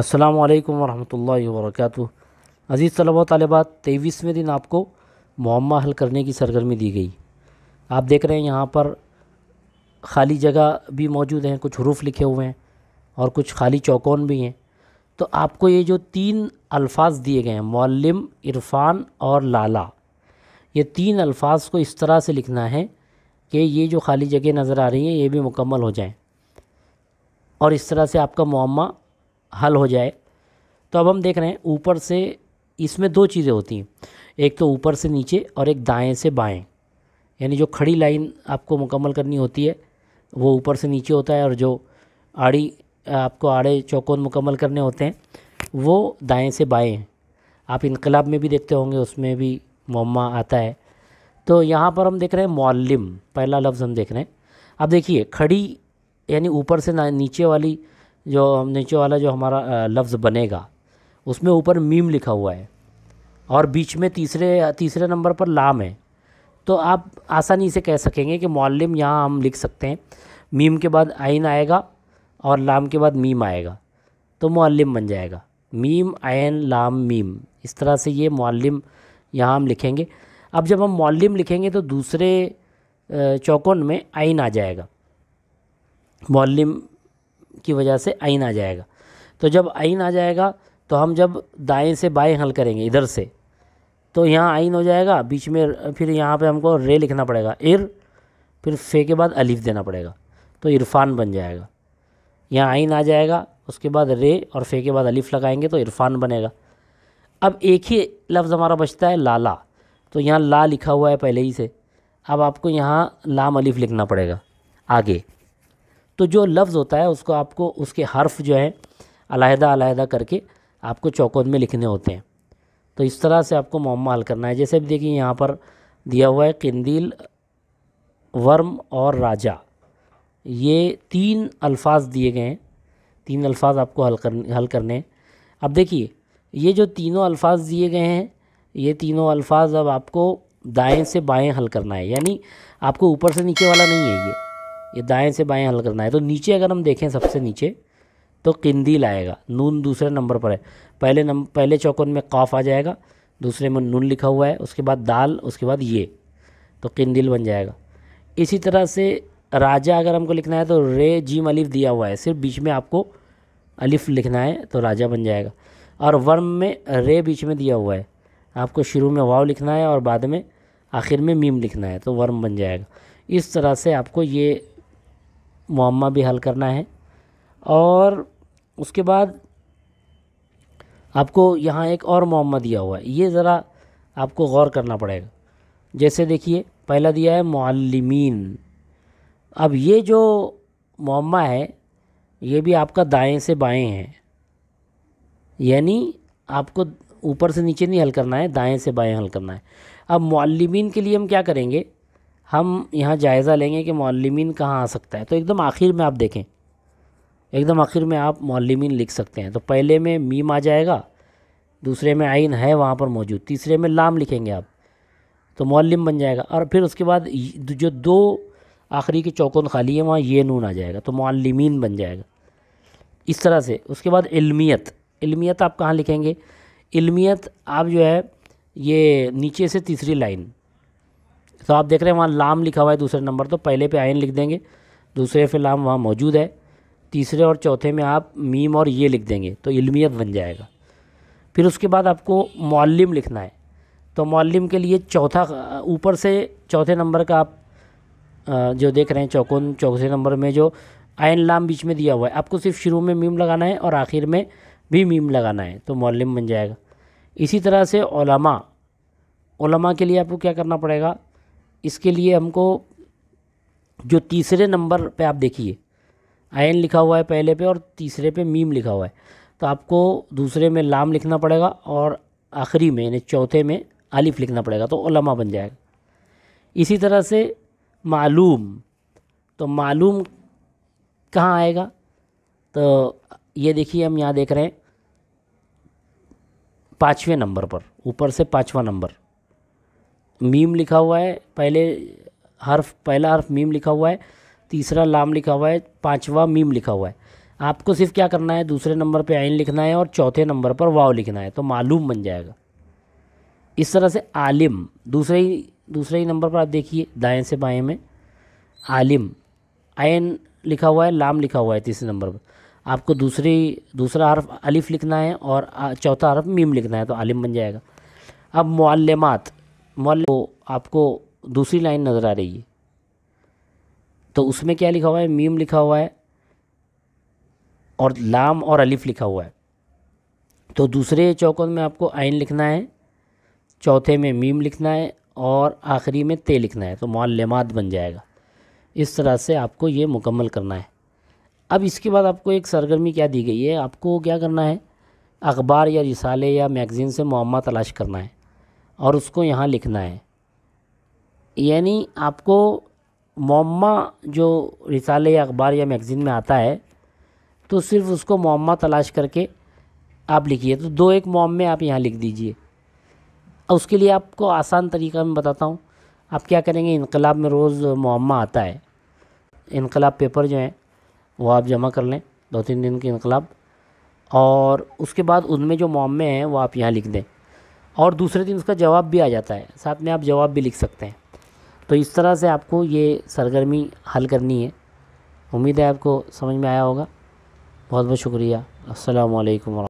अस्सलाम वालेकुम वरहमतुल्लाहि अज़ीज़ तलबा तलबात तेईसवें दिन आपको मम्मा हल करने की सरगर्मी दी गई आप देख रहे हैं यहाँ पर खाली जगह भी मौजूद हैं कुछ हरूफ लिखे हुए हैं और कुछ खाली चौकोन भी हैं तो आपको ये जो तीन अल्फाज दिए गए हैं मौलम इरफान और लाला ये तीन अल्फाज को इस तरह से लिखना है कि ये जो खाली जगह नज़र आ रही हैं ये भी मुकम्मल हो जाए और इस तरह से आपका मुआमा हल हो जाए तो अब हम देख रहे हैं ऊपर से इसमें दो चीज़ें होती हैं एक तो ऊपर से नीचे और एक दाएं से बाएं यानी जो खड़ी लाइन आपको मुकम्मल करनी होती है वो ऊपर से नीचे होता है और जो आड़ी आपको आड़े चौकोन मुकम्मल करने होते हैं वो दाएं से बाएं हैं आप इनकलाब में भी देखते होंगे उसमें भी मम्मा आता है तो यहाँ पर हम देख रहे हैं मौलम पहला लफ्ज़ हम देख रहे हैं अब देखिए खड़ी यानी ऊपर से नीचे वाली जो नीचे वाला जो हमारा लफ्ज़ बनेगा उसमें ऊपर मीम लिखा हुआ है और बीच में तीसरे तीसरे नंबर पर लाम है तो आप आसानी से कह सकेंगे कि मौलम यहाँ हम लिख सकते हैं मीम के बाद आयन आएगा और लाम के बाद मीम आएगा तो मौलम बन जाएगा मीम आयन लाम मीम इस तरह से ये मौलम यहाँ हम लिखेंगे अब जब हम मौलम लिखेंगे तो दूसरे चौकोन में आइन आ जाएगा मौलम की वजह से आइन आ जाएगा तो जब आइन आ जाएगा तो हम जब दाएं से बाएं हल करेंगे इधर से तो यहाँ आइन हो जाएगा बीच में फिर यहाँ पे हमको रे लिखना पड़ेगा इर फिर फे के बाद अलिफ देना पड़ेगा तो इरफान बन जाएगा यहाँ आइन आ जाएगा उसके बाद रे और फे के बाद अलिफ लगाएंगे तो इरफान बनेगा अब एक ही लफ्ज़ हमारा बचता है लाला तो यहाँ ला लिखा हुआ है पहले ही से अब आपको यहाँ लाम अलिफ लिखना पड़ेगा आगे तो जो लफ्ज़ होता है उसको आपको उसके हर्फ जो है अलहदा अलहदा करके आपको चौकोद में लिखने होते हैं तो इस तरह से आपको मम्मा हल करना है जैसे अभी देखिए यहाँ पर दिया हुआ है कंदील वर्म और राजा ये तीन अल्फाज दिए गए हैं तीन अल्फाज आपको हल कर हल करने हैं अब देखिए ये जो तीनों अल्फाज दिए गए हैं ये तीनों अल्फाज अब आपको दाएं से बाएं हल करना है यानी आपको ऊपर से नीचे वाला नहीं है ये ये दाएं से बाएं हल करना है तो नीचे अगर हम देखें सबसे नीचे तो किंदील आएगा नून दूसरे नंबर पर है पहले नम पहले चौकन में कौफ आ जाएगा दूसरे में नून लिखा हुआ है उसके बाद दाल उसके बाद ये तो किंदील बन जाएगा इसी तरह से राजा अगर हमको लिखना है तो रे जीम अलिफ दिया हुआ है सिर्फ बीच में आपको अलिफ लिखना है तो राजा बन जाएगा और वर्म में रे बीच में दिया हुआ है आपको शुरू में वाव लिखना है और बाद में आखिर में मीम लिखना है तो वर्म बन जाएगा इस तरह से आपको ये मामा भी हल करना है और उसके बाद आपको यहाँ एक और मामा दिया हुआ है ये ज़रा आपको गौर करना पड़ेगा जैसे देखिए पहला दिया है मालमीन अब ये जो मामा है ये भी आपका दाएं से बाएं है यानी आपको ऊपर से नीचे नहीं हल करना है दाएं से बाएं हल करना है अब मालमीन के लिए हम क्या करेंगे हम यहाँ जायज़ा लेंगे कि मौलमिन कहाँ आ सकता है तो एकदम आखिर में आप देखें एकदम आखिर में आप मौलमिन लिख सकते हैं तो पहले में मीम आ जाएगा दूसरे में आइन है वहाँ पर मौजूद तीसरे में लाम लिखेंगे आप तो मौलम बन जाएगा और फिर उसके बाद जो दो आखिरी के चौकोन खाली है वहाँ ये नून आ जाएगा तो मौलमिन बन जाएगा इस तरह से उसके बाद इल्मियत इल्मियत आप कहाँ लिखेंगे इल्मियत आप जो है ये नीचे से तीसरी लाइन तो आप देख रहे हैं वहाँ लाम लिखा हुआ है दूसरे नंबर तो पहले पे आयन लिख देंगे दूसरे पे लाम वहाँ मौजूद है तीसरे और चौथे में आप मीम और ये लिख देंगे तो इलमियत बन जाएगा फिर उसके बाद आपको मौलम लिखना है तो मौलम के लिए चौथा ऊपर से चौथे नंबर का आप जो देख रहे हैं चौकोन चौथे नंबर में जो आयन लाम बीच में दिया हुआ है आपको सिर्फ शुरू में मीम लगाना है और आखिर में भी मीम लगाना है तो मौलम बन जाएगा इसी तरह से ओलमा ओलमा के लिए आपको क्या करना पड़ेगा इसके लिए हमको जो तीसरे नंबर पे आप देखिए आयन लिखा हुआ है पहले पे और तीसरे पे मीम लिखा हुआ है तो आपको दूसरे में लाम लिखना पड़ेगा और आखिरी में यानी चौथे में आलिफ लिखना पड़ेगा तो ओलमा बन जाएगा इसी तरह से मालूम तो मालूम कहाँ आएगा तो ये देखिए हम यहाँ देख रहे हैं पाँचवें नंबर पर ऊपर से पाँचवा नंबर मीम लिखा हुआ है पहले हर्फ पहला हर्फ मीम लिखा हुआ है तीसरा लाम लिखा हुआ है पांचवा मीम लिखा हुआ है आपको सिर्फ क्या करना है दूसरे नंबर पे आइन लिखना है और चौथे नंबर पर वाव लिखना है तो मालूम बन जाएगा इस तरह से आलिम दूसरे ही दूसरे ही नंबर पर आप देखिए दाएं से बाएं में आलिम आयन लिखा हुआ है लाम लिखा हुआ है तीसरे नंबर पर आपको दूसरी दूसरा हर्फ अलिफ लिखना है और चौथा हर्फ मीम लिखना है तो आलिम बन जाएगा अब मालमत मान लो आपको दूसरी लाइन नज़र आ रही है तो उसमें क्या लिखा हुआ है मीम लिखा हुआ है और लाम और अलिफ लिखा हुआ है तो दूसरे चौकन में आपको आइन लिखना है चौथे में मीम लिखना है और आखिरी में ते लिखना है तो मालमात बन जाएगा इस तरह से आपको ये मुकम्मल करना है अब इसके बाद आपको एक सरगर्मी क्या दी गई है आपको क्या करना है अखबार या रिसाले या मैगज़ीन से मामा तलाश करना है और उसको यहाँ लिखना है यानी आपको मम्मा जो रिसाले या अखबार या मैगज़ीन में आता है तो सिर्फ उसको मम्मा तलाश करके आप लिखिए तो दो एक मम्मे आप यहाँ लिख दीजिए उसके लिए आपको आसान तरीका मैं बताता हूँ आप क्या करेंगे इनकलाब में रोज़ मम्मा आता है इनकलाब पेपर जो हैं वो आप जमा कर लें दो तीन दिन के इनकलाब और उसके बाद उनमें जो मम्मे हैं वो आप यहाँ लिख दें और दूसरे दिन उसका जवाब भी आ जाता है साथ में आप जवाब भी लिख सकते हैं तो इस तरह से आपको ये सरगर्मी हल करनी है उम्मीद है आपको समझ में आया होगा बहुत बहुत शुक्रिया असलकम